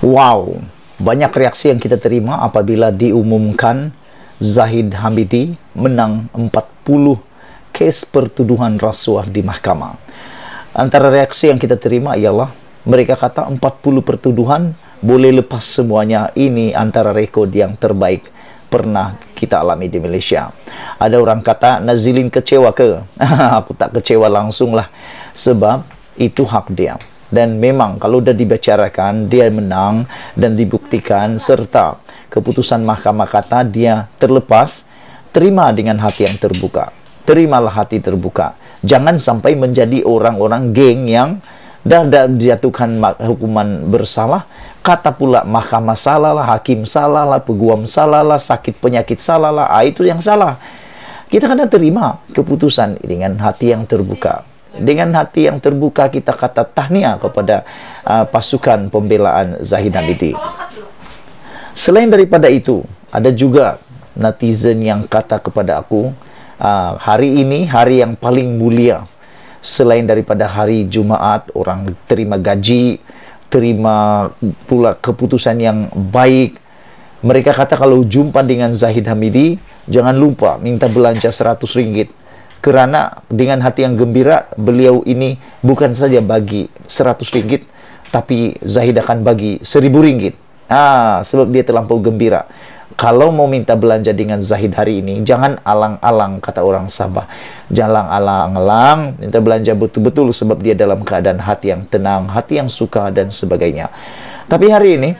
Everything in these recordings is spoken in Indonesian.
Wow, banyak reaksi yang kita terima apabila diumumkan Zahid Hamidi menang 40 kes pertuduhan rasuah di mahkamah. Antara reaksi yang kita terima ialah mereka kata 40 pertuduhan boleh lepas semuanya ini antara rekod yang terbaik pernah kita alami di Malaysia. Ada orang kata Nazilin kecewa ke? Aku tak kecewa langsung lah sebab itu hak dia. dan memang kalau sudah dibicarakan dia menang dan dibuktikan serta keputusan mahkamah kata dia terlepas terima dengan hati yang terbuka terimalah hati terbuka jangan sampai menjadi orang-orang geng yang dah, dah dijatuhkan hukuman bersalah kata pula mahkamah salah lah hakim salah lah peguam salah lah sakit penyakit salah lah ah, itu yang salah kita kadang terima keputusan dengan hati yang terbuka dengan hati yang terbuka kita kata tahniah kepada uh, pasukan pembelaan Zahid Hamidi. Selain daripada itu, ada juga netizen yang kata kepada aku, uh, hari ini hari yang paling mulia. Selain daripada hari Jumaat, orang terima gaji, terima pula keputusan yang baik, mereka kata kalau jumpa dengan Zahid Hamidi, jangan lupa minta belanja 100 ringgit. Kerana dengan hati yang gembira beliau ini bukan saja bagi 100 ringgit tapi Zahid akan bagi 1000 ringgit. Ah, sebab dia terlampau gembira. Kalau mau minta belanja dengan Zahid hari ini, jangan alang-alang kata orang Sabah. Jangan alang-alang, minta belanja betul-betul sebab dia dalam keadaan hati yang tenang, hati yang suka dan sebagainya. Tapi hari ini,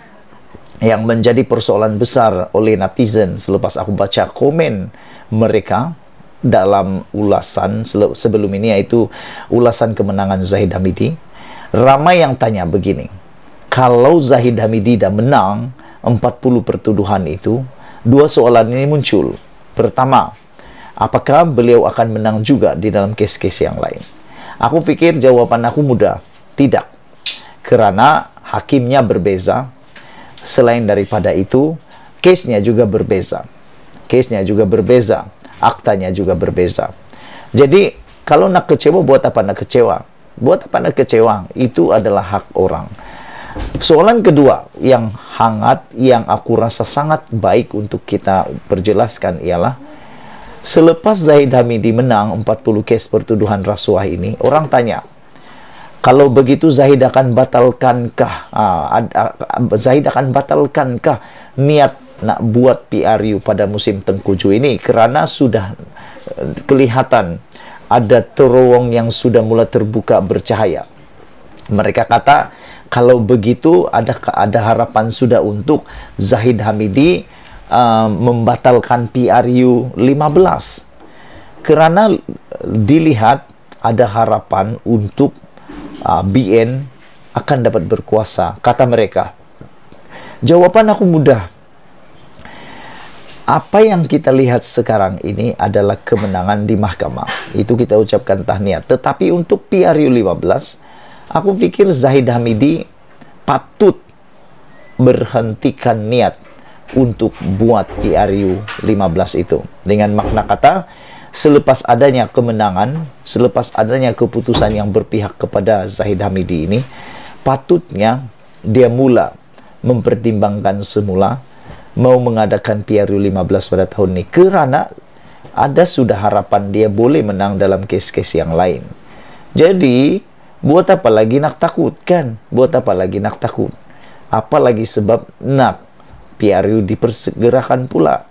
yang menjadi persoalan besar oleh netizen selepas aku baca komen mereka dalam ulasan sebelum ini yaitu ulasan kemenangan Zahid Hamidi. Ramai yang tanya begini, kalau Zahid Hamidi dah menang 40 pertuduhan itu, dua soalan ini muncul. Pertama, apakah beliau akan menang juga di dalam kes-kes yang lain? Aku pikir jawaban aku mudah, tidak. kerana hakimnya berbeza. Selain daripada itu, case-nya juga berbeza. Case-nya juga berbeza aktanya juga berbeza. Jadi kalau nak kecewa buat apa nak kecewa? Buat apa nak kecewa? Itu adalah hak orang. Soalan kedua yang hangat yang aku rasa sangat baik untuk kita perjelaskan ialah selepas Zahid Hamidi menang 40 kes pertuduhan rasuah ini, orang tanya, kalau begitu Zahid akan batalkankah uh, Zahid akan batalkankah niat nak buat PRU pada musim tengkuju ini kerana sudah eh, kelihatan ada terowong yang sudah mulai terbuka bercahaya. Mereka kata kalau begitu ada ada harapan sudah untuk Zahid Hamidi uh, membatalkan PRU 15 kerana eh, dilihat ada harapan untuk uh, BN akan dapat berkuasa kata mereka. Jawaban aku mudah apa yang kita lihat sekarang ini adalah kemenangan di mahkamah. Itu kita ucapkan tahniah. Tetapi untuk PRU 15, aku pikir Zahid Hamidi patut berhentikan niat untuk buat PRU 15 itu. Dengan makna kata, selepas adanya kemenangan, selepas adanya keputusan yang berpihak kepada Zahid Hamidi ini, patutnya dia mula mempertimbangkan semula mau mengadakan PRU 15 pada tahun ini kerana ada sudah harapan dia boleh menang dalam kes-kes yang lain. Jadi, buat apa lagi nak takut kan? Buat apa lagi nak takut? Apalagi sebab nak PRU dipersegerakan pula.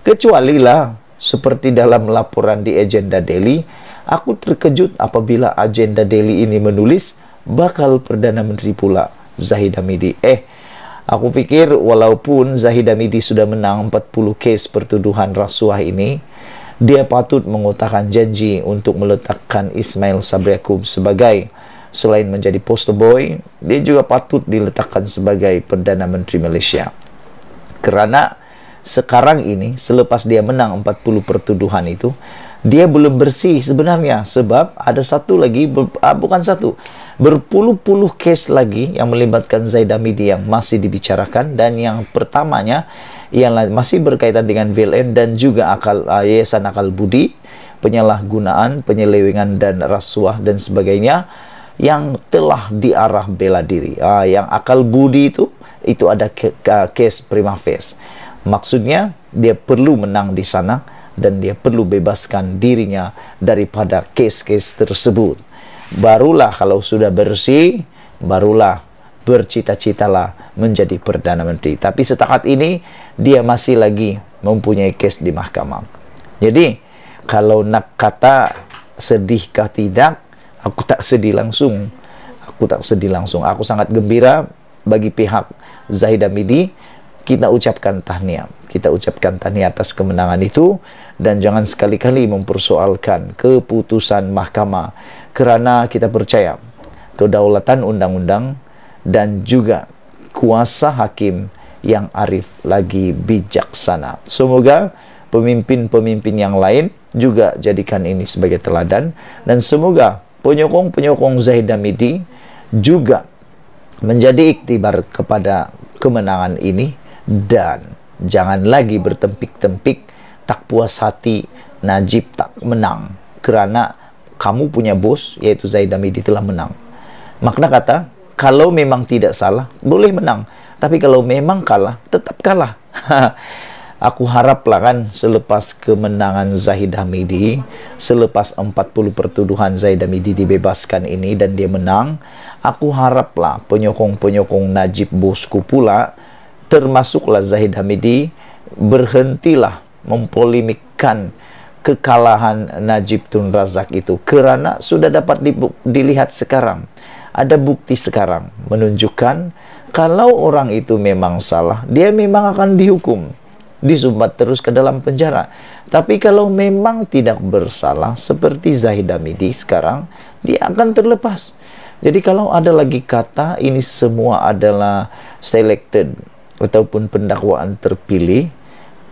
Kecuali lah, seperti dalam laporan di Agenda Daily, aku terkejut apabila Agenda Daily ini menulis bakal Perdana Menteri pula Zahid Hamidi. Eh, Aku pikir walaupun Zahid Amidi sudah menang 40 case pertuduhan rasuah ini, dia patut mengutakan janji untuk meletakkan Ismail Sabriakum sebagai selain menjadi poster boy, dia juga patut diletakkan sebagai Perdana Menteri Malaysia. Kerana sekarang ini, selepas dia menang 40 pertuduhan itu, dia belum bersih sebenarnya sebab ada satu lagi, ah, bukan satu, Berpuluh-puluh case lagi yang melibatkan Zaid Hamidi yang masih dibicarakan dan yang pertamanya yang masih berkaitan dengan VLN dan juga akal uh, yayasan akal budi, penyalahgunaan, penyelewengan dan rasuah dan sebagainya yang telah diarah bela diri. Ah, yang akal budi itu itu ada ke, uh, case prima face. Maksudnya dia perlu menang di sana dan dia perlu bebaskan dirinya daripada case-case tersebut barulah kalau sudah bersih, barulah bercita-citalah menjadi Perdana Menteri. Tapi setakat ini dia masih lagi mempunyai case di mahkamah. Jadi kalau nak kata sedihkah tidak, aku tak sedih langsung. Aku tak sedih langsung. Aku sangat gembira bagi pihak Zahid Midi. Kita ucapkan tahniah. Kita ucapkan tahniah atas kemenangan itu dan jangan sekali-kali mempersoalkan keputusan mahkamah kerana kita percaya kedaulatan undang-undang dan juga kuasa hakim yang arif lagi bijaksana. Semoga pemimpin-pemimpin yang lain juga jadikan ini sebagai teladan dan semoga penyokong-penyokong Zahid Hamidi juga menjadi iktibar kepada kemenangan ini dan jangan lagi bertempik-tempik tak puas hati Najib tak menang kerana kamu punya bos yaitu Zaid Hamidi telah menang. Makna kata kalau memang tidak salah boleh menang tapi kalau memang kalah tetap kalah. Aku haraplah kan selepas kemenangan Zahid Hamidi, selepas 40 pertuduhan Zaid Hamidi dibebaskan ini dan dia menang, aku haraplah penyokong-penyokong Najib bosku pula, termasuklah Zahid Hamidi, berhentilah mempolimikkan kekalahan Najib Tun Razak itu kerana sudah dapat dilihat sekarang ada bukti sekarang menunjukkan kalau orang itu memang salah dia memang akan dihukum disumbat terus ke dalam penjara tapi kalau memang tidak bersalah seperti Zahid Amidi sekarang dia akan terlepas jadi kalau ada lagi kata ini semua adalah selected ataupun pendakwaan terpilih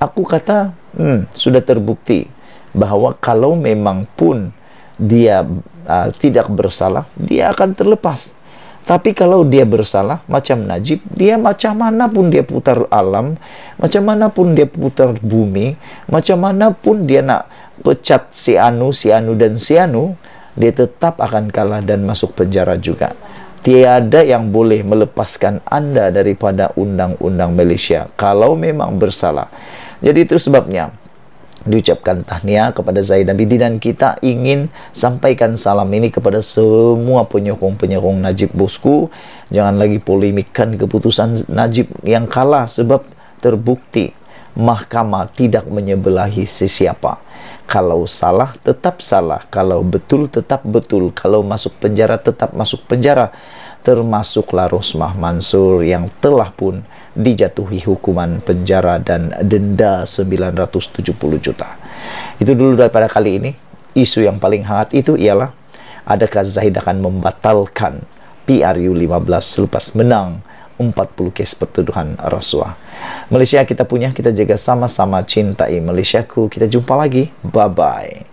Aku kata, hmm, sudah terbukti bahwa kalau memang pun dia uh, tidak bersalah, dia akan terlepas. Tapi kalau dia bersalah, macam Najib, dia macam mana pun dia putar alam, macam mana pun dia putar bumi, macam mana pun dia nak pecat si Anu, si Anu, dan si Anu, dia tetap akan kalah dan masuk penjara juga. Tiada yang boleh melepaskan Anda daripada undang-undang Malaysia kalau memang bersalah. Jadi itu sebabnya diucapkan tahniah kepada Zaid Bidi dan kita ingin sampaikan salam ini kepada semua penyokong-penyokong Najib bosku jangan lagi polemikkan keputusan Najib yang kalah sebab terbukti mahkamah tidak menyebelahi sesiapa kalau salah tetap salah kalau betul tetap betul kalau masuk penjara tetap masuk penjara termasuklah Rosmah Mansur yang telah pun dijatuhi hukuman penjara dan denda 970 juta. Itu dulu daripada kali ini. Isu yang paling hangat itu ialah adakah Zahid akan membatalkan PRU 15 selepas menang 40 kes pertuduhan rasuah. Malaysia kita punya, kita jaga sama-sama cintai Malaysiaku. Kita jumpa lagi. Bye-bye.